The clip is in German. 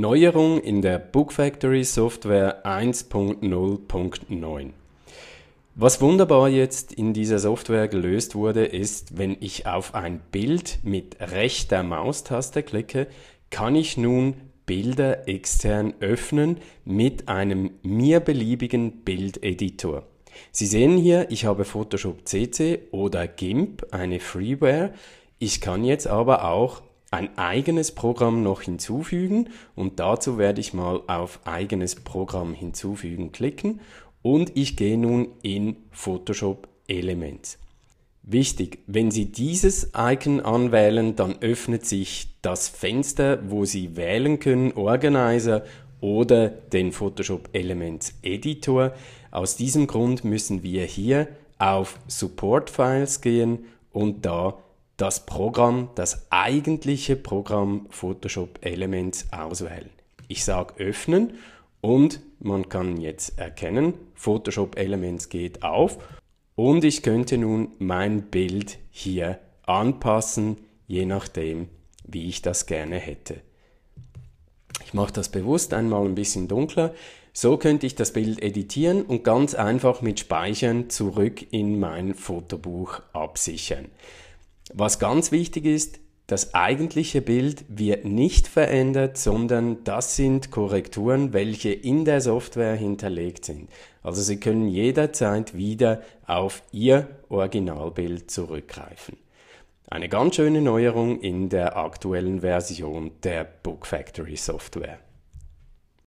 Neuerung in der Book Factory Software 1.0.9. Was wunderbar jetzt in dieser Software gelöst wurde, ist, wenn ich auf ein Bild mit rechter Maustaste klicke, kann ich nun Bilder extern öffnen mit einem mir beliebigen Bildeditor. Sie sehen hier, ich habe Photoshop CC oder GIMP, eine Freeware. Ich kann jetzt aber auch ein eigenes Programm noch hinzufügen und dazu werde ich mal auf eigenes Programm hinzufügen klicken und ich gehe nun in Photoshop Elements. Wichtig, wenn Sie dieses Icon anwählen, dann öffnet sich das Fenster, wo Sie wählen können Organizer oder den Photoshop Elements Editor. Aus diesem Grund müssen wir hier auf Support Files gehen und da das Programm, das eigentliche Programm Photoshop Elements auswählen. Ich sage öffnen und man kann jetzt erkennen, Photoshop Elements geht auf und ich könnte nun mein Bild hier anpassen, je nachdem, wie ich das gerne hätte. Ich mache das bewusst einmal ein bisschen dunkler. So könnte ich das Bild editieren und ganz einfach mit Speichern zurück in mein Fotobuch absichern. Was ganz wichtig ist, das eigentliche Bild wird nicht verändert, sondern das sind Korrekturen, welche in der Software hinterlegt sind. Also Sie können jederzeit wieder auf Ihr Originalbild zurückgreifen. Eine ganz schöne Neuerung in der aktuellen Version der Book Factory Software.